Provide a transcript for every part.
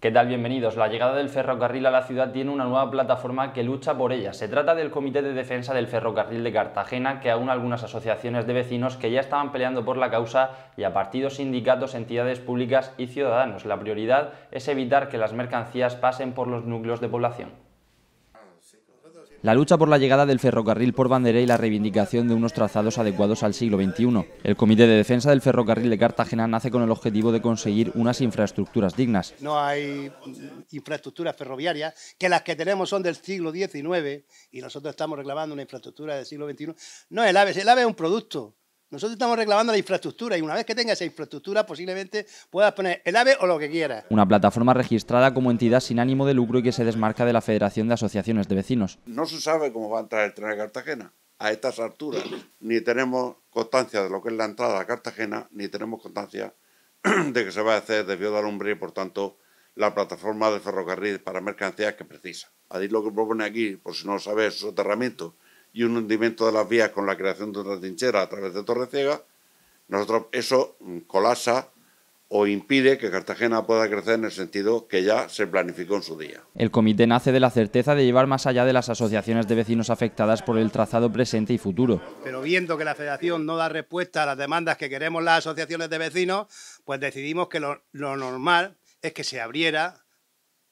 ¿Qué tal? Bienvenidos. La llegada del ferrocarril a la ciudad tiene una nueva plataforma que lucha por ella. Se trata del Comité de Defensa del Ferrocarril de Cartagena, que aúna algunas asociaciones de vecinos que ya estaban peleando por la causa y a partidos, sindicatos, entidades públicas y ciudadanos. La prioridad es evitar que las mercancías pasen por los núcleos de población. La lucha por la llegada del ferrocarril por bandera y la reivindicación de unos trazados adecuados al siglo XXI. El Comité de Defensa del Ferrocarril de Cartagena nace con el objetivo de conseguir unas infraestructuras dignas. No hay infraestructuras ferroviarias, que las que tenemos son del siglo XIX y nosotros estamos reclamando una infraestructura del siglo XXI. No, es el AVE, el AVE es un producto nosotros estamos reclamando la infraestructura y una vez que tengas esa infraestructura posiblemente puedas poner el AVE o lo que quieras. Una plataforma registrada como entidad sin ánimo de lucro y que se desmarca de la Federación de Asociaciones de Vecinos. No se sabe cómo va a entrar el tren a Cartagena a estas alturas. Ni tenemos constancia de lo que es la entrada a Cartagena, ni tenemos constancia de que se va a hacer desvío de alumbre y por tanto la plataforma de ferrocarril para mercancías que precisa. Adil lo que propone aquí, por si no lo sabes, soterramiento y un hundimiento de las vías con la creación de una trinchera a través de Torrecega, nosotros eso mm, colasa o impide que Cartagena pueda crecer en el sentido que ya se planificó en su día. El comité nace de la certeza de llevar más allá de las asociaciones de vecinos afectadas por el trazado presente y futuro. Pero viendo que la federación no da respuesta a las demandas que queremos las asociaciones de vecinos, pues decidimos que lo, lo normal es que se abriera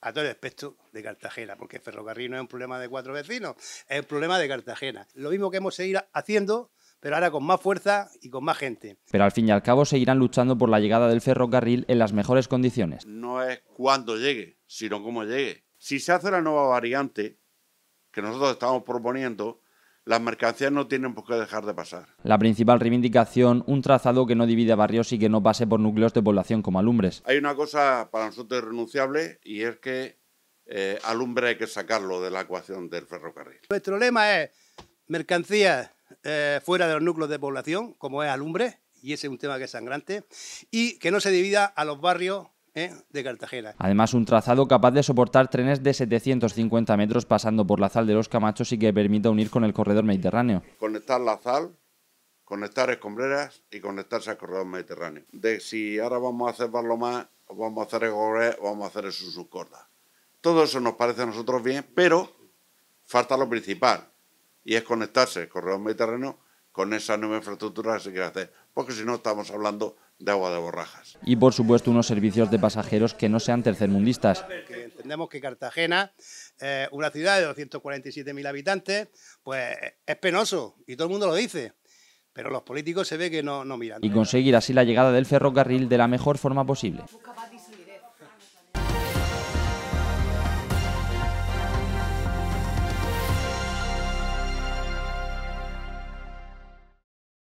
a todo el aspecto de Cartagena, porque el ferrocarril no es un problema de cuatro vecinos, es un problema de Cartagena. Lo mismo que hemos seguido haciendo pero ahora con más fuerza y con más gente. Pero al fin y al cabo seguirán luchando por la llegada del ferrocarril en las mejores condiciones. No es cuándo llegue, sino cómo llegue. Si se hace la nueva variante que nosotros estamos proponiendo, las mercancías no tienen por qué dejar de pasar. La principal reivindicación, un trazado que no divide barrios y que no pase por núcleos de población como alumbres. Hay una cosa para nosotros irrenunciable y es que eh, alumbre hay que sacarlo de la ecuación del ferrocarril. Nuestro lema es mercancías eh, fuera de los núcleos de población, como es alumbre, y ese es un tema que es sangrante, y que no se divida a los barrios ¿eh? de Cartagena. Además, un trazado capaz de soportar trenes de 750 metros pasando por la sal de los Camachos y que permita unir con el corredor mediterráneo. Conectar la sal, conectar Escombreras y conectarse al corredor mediterráneo. De si ahora vamos a hacer más, vamos a hacer Escombreras, vamos a hacer Subcorda. Todo eso nos parece a nosotros bien, pero falta lo principal, y es conectarse el corredor mediterráneo con esa nueva infraestructura que se quiere hacer, porque si no estamos hablando de agua de borrajas. Y por supuesto unos servicios de pasajeros que no sean tercermundistas. entendemos que Cartagena, eh, una ciudad de 247.000 habitantes, pues es penoso y todo el mundo lo dice. Pero los políticos se ve que no, no miran. Y conseguir así la llegada del ferrocarril de la mejor forma posible.